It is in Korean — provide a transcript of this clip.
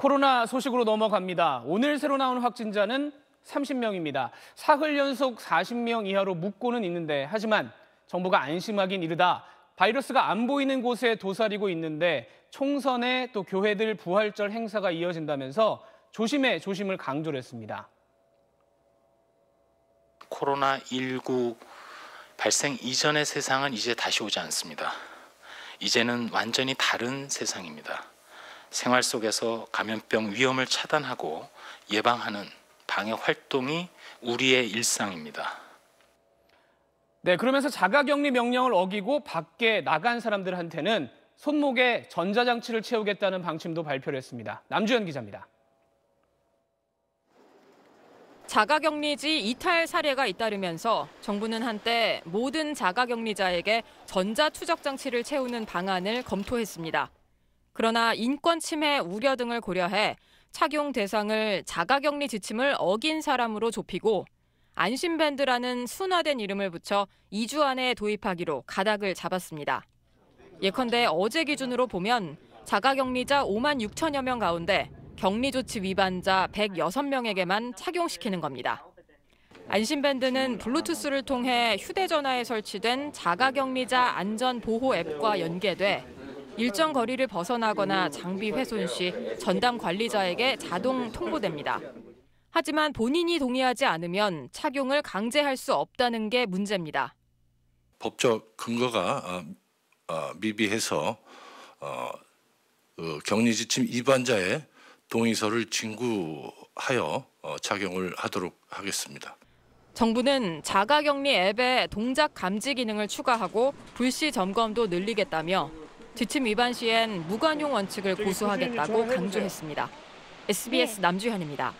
코로나 소식으로 넘어갑니다. 오늘 새로 나온 확진자는 30명입니다. 사흘 연속 40명 이하로 묻고는 있는데 하지만 정부가 안심하긴 이르다. 바이러스가 안 보이는 곳에 도사리고 있는데 총선에 또 교회들 부활절 행사가 이어진다면서 조심해 조심을 강조 했습니다. 코로나19 발생 이전의 세상은 이제 다시 오지 않습니다. 이제는 완전히 다른 세상입니다. 생활 속에서 감염병 위험을 차단하고 예방하는 방역 활동이 우리의 일상입니다. 네, 그러면서 자가격리 명령을 어기고 밖에 나간 사람들한테는 손목에 전자장치를 채우겠다는 방침도 발표를 했습니다. 남주현 기자입니다. 자가격리지 이탈 사례가 잇따르면서 정부는 한때 모든 자가격리자에게 전자추적장치를 채우는 방안을 검토했습니다. 그러나 인권 침해 우려 등을 고려해 착용 대상을 자가격리 지침을 어긴 사람으로 좁히고 안심밴드라는 순화된 이름을 붙여 2주 안에 도입하기로 가닥을 잡았습니다. 예컨대 어제 기준으로 보면 자가격리자 5만 6천여 명 가운데 격리조치 위반자 106명에게만 착용시키는 겁니다. 안심밴드는 블루투스를 통해 휴대전화에 설치된 자가격리자 안전보호 앱과 연계돼 일정 거리를 벗어나거나 장비 훼손 시 전담 관리자에게 자동 통보됩니다. 하지만 본인이 동의하지 않으면 착용을 강제할 수 없다는 게 문제입니다. 법적 근거가 어, 어, 미비해서 어, 그 격리 지침 위반자의 동의서를 진구하여 착용을 하도록 하겠습니다. 정부는 자가격리 앱에 동작 감지 기능을 추가하고 불시 점검도 늘리겠다며 지침 위반 시엔 무관용 원칙을 고수하겠다고 강조했습니다. SBS 네. 남주현입니다.